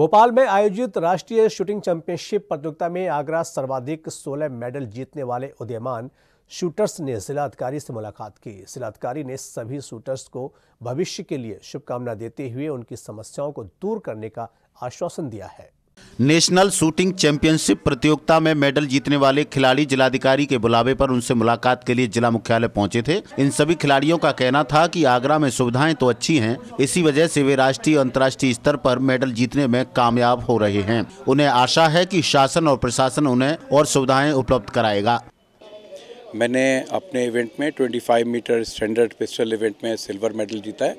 भोपाल में आयोजित राष्ट्रीय शूटिंग चैंपियनशिप प्रतियोगिता में आगरा सर्वाधिक 16 मेडल जीतने वाले उदयमान शूटर्स ने जिलाधिकारी से मुलाकात की जिलाधिकारी ने सभी शूटर्स को भविष्य के लिए शुभकामना देते हुए उनकी समस्याओं को दूर करने का आश्वासन दिया है नेशनल शूटिंग चैंपियनशिप प्रतियोगिता में मेडल जीतने वाले खिलाड़ी जिलाधिकारी के बुलावे पर उनसे मुलाकात के लिए जिला मुख्यालय पहुंचे थे इन सभी खिलाड़ियों का कहना था कि आगरा में सुविधाएं तो अच्छी हैं इसी वजह से वे राष्ट्रीय अंतर्राष्ट्रीय स्तर पर मेडल जीतने में कामयाब हो रहे हैं उन्हें आशा है की शासन और प्रशासन उन्हें और सुविधाएं उपलब्ध कराएगा मैंने अपने इवेंट में 25 मीटर स्टैंडर्ड पिस्टल इवेंट में सिल्वर मेडल जीता है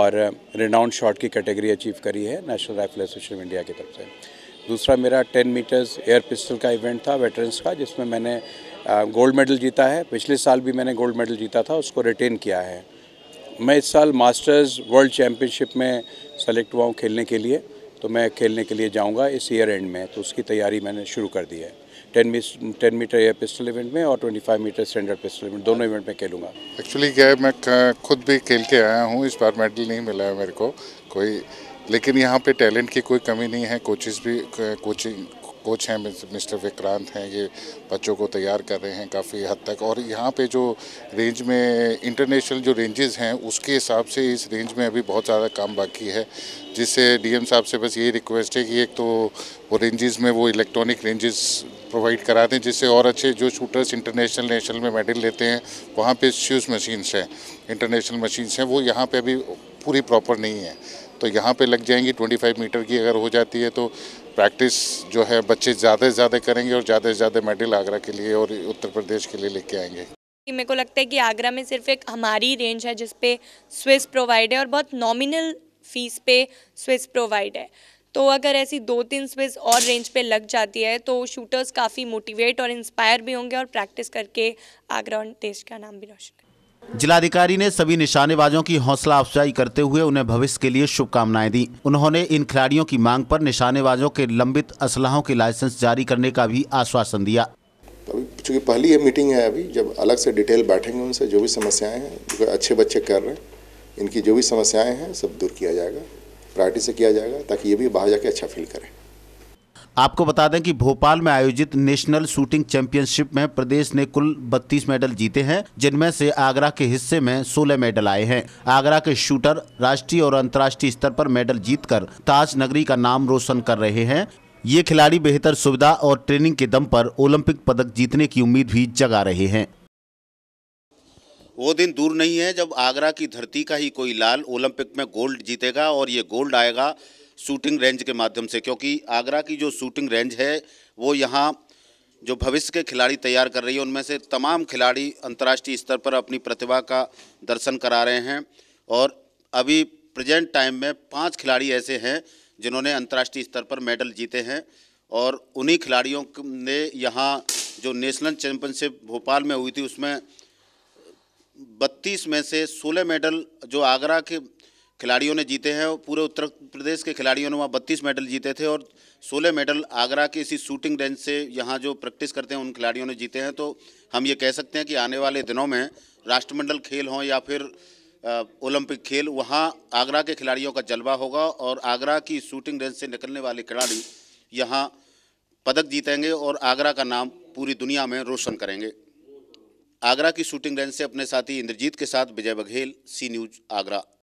और रेनाउंड शॉट की कैटेगरी अचीव करी है नेशनल राइफल एसोसिएशन इंडिया की तरफ से दूसरा मेरा 10 मीटर्स एयर पिस्टल का इवेंट था वेटरन्स का जिसमें मैंने गोल्ड मेडल जीता है पिछले साल भी मैंने गोल्ड मेडल जीता था उसको रिटेन किया है मैं इस साल मास्टर्स वर्ल्ड चैम्पियनशिप में सेलेक्ट हुआ हूँ खेलने के लिए तो मैं खेलने के लिए जाऊँगा इस ईयर एंड में तो उसकी तैयारी मैंने शुरू कर दी है ten ten metre air pistol event में और twenty five metre standard pistol event दोनों इवेंट में खेलूँगा एक्चुअली क्या है मैं खुद भी खेल के आया हूँ इस बार मेडल नहीं मिला है मेरे को कोई लेकिन यहाँ पे टैलेंट की कोई कमी नहीं है कोचेज़ भी कोचिंग कोच हैं मिस्टर विक्रांत हैं ये बच्चों को तैयार कर रहे हैं काफ़ी हद तक और यहाँ पे जो रेंज में इंटरनेशनल जो रेंजेस हैं उसके हिसाब से इस रेंज में अभी बहुत ज़्यादा काम बाकी है जिससे डीएम साहब से बस यही रिक्वेस्ट है कि एक तो वो रेंजेस में वो इलेक्ट्रॉनिक रेंजेस प्रोवाइड करा दें जिससे और अच्छे जो शूटर्स इंटरनेशनल नेशनल में मेडल लेते हैं वहाँ पर शूज़ मशीन्स हैं इंटरनेशनल मशीन्स हैं वो यहाँ पर अभी पूरी प्रॉपर नहीं है तो यहाँ पे लग जाएंगी 25 मीटर की अगर हो जाती है तो प्रैक्टिस जो है बच्चे ज़्यादा से ज़्यादा करेंगे और ज़्यादा से ज़्यादा मेडल आगरा के लिए और उत्तर प्रदेश के लिए लेके आएंगे मेरे को लगता है कि आगरा में सिर्फ एक हमारी रेंज है जिसपे स्विस प्रोवाइड है और बहुत नॉमिनल फीस पे स्विस प्रोवाइड है तो अगर ऐसी दो तीन स्विस और रेंज पे लग जाती है तो शूटर्स काफ़ी मोटिवेट और इंस्पायर भी होंगे और प्रैक्टिस करके आगरा और देश का नाम भी रोशन जिलाधिकारी ने सभी निशानेबाजों की हौसला अफजाई करते हुए उन्हें भविष्य के लिए शुभकामनाएं दी उन्होंने इन खिलाड़ियों की मांग पर निशानेबाजों के लंबित असलाहों के लाइसेंस जारी करने का भी आश्वासन दिया चूँकि पहली ये मीटिंग है अभी जब अलग से डिटेल बैठेंगे उनसे जो भी समस्याएं हैं जो अच्छे बच्चे कर रहे हैं इनकी जो भी समस्याएं हैं सब दूर किया जाएगा प्रायरिटी से किया जाएगा ताकि ये भी बाहर जाके अच्छा फील करें आपको बता दें कि भोपाल में आयोजित नेशनल शूटिंग चैंपियनशिप में प्रदेश ने कुल 32 मेडल जीते हैं जिनमें से आगरा के हिस्से में 16 मेडल आए हैं आगरा के शूटर राष्ट्रीय और अंतर्राष्ट्रीय स्तर पर मेडल जीतकर ताज नगरी का नाम रोशन कर रहे हैं ये खिलाड़ी बेहतर सुविधा और ट्रेनिंग के दम पर ओलंपिक पदक जीतने की उम्मीद भी जगा रहे हैं वो दिन दूर नहीं है जब आगरा की धरती का ही कोई लाल ओलंपिक में गोल्ड जीतेगा और ये गोल्ड आएगा शूटिंग रेंज के माध्यम से क्योंकि आगरा की जो शूटिंग रेंज है वो यहाँ जो भविष्य के खिलाड़ी तैयार कर रही है उनमें से तमाम खिलाड़ी अंतर्राष्ट्रीय स्तर पर अपनी प्रतिभा का दर्शन करा रहे हैं और अभी प्रेजेंट टाइम में पांच खिलाड़ी ऐसे हैं जिन्होंने अंतर्राष्ट्रीय स्तर पर मेडल जीते हैं और उन्हीं खिलाड़ियों ने यहाँ जो नेशनल चैम्पियनशिप भोपाल में हुई थी उसमें बत्तीस में से सोलह मेडल जो आगरा के खिलाड़ियों ने जीते हैं और पूरे उत्तर प्रदेश के खिलाड़ियों ने वहाँ बत्तीस मेडल जीते थे और सोलह मेडल आगरा के इसी शूटिंग रेंज से यहाँ जो प्रैक्टिस करते हैं उन खिलाड़ियों ने जीते हैं तो हम ये कह सकते हैं कि आने वाले दिनों में राष्ट्रमंडल खेल हों या फिर ओलंपिक खेल वहाँ आगरा के खिलाड़ियों का जलवा होगा और आगरा की शूटिंग रेंज से निकलने वाले खिलाड़ी यहाँ पदक जीतेंगे और आगरा का नाम पूरी दुनिया में रोशन करेंगे आगरा की शूटिंग रेंज से अपने साथी इंद्रजीत के साथ विजय बघेल सी न्यूज आगरा